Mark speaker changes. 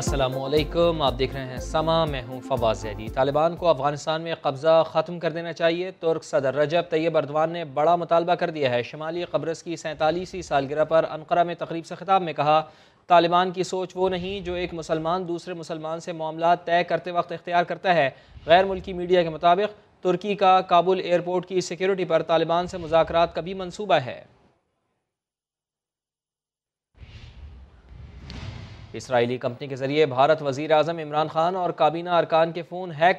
Speaker 1: असलम आप देख रहे हैं समा मैं हूँ फवाज जहरी तालिबान को अफगानिस्तान में कब्ज़ा ख़त्म कर देना चाहिए तुर्क सदर रजब तैयब अरदवान ने बड़ा मुतालबा कर दिया है शुमाली कब्रस की सैंतालीसवीं सालगिरह पर अनकरा में तकरीब से खिताब में कहा तालिबान की सोच वो नहीं जो एक मुसलमान दूसरे मुसलमान से मामला तय करते वक्त इख्तियार करता है गैर मुल्की मीडिया के मुताबिक तुर्की का काबुल एयरपोर्ट की सिक्योरिटी पर तालिबान से मुजाकर का भी मनसूबा है इसराइली कंपनी के जरिए भारत वजीर अजम इमरान खान और काबीना अरकान के फ़ोन हैक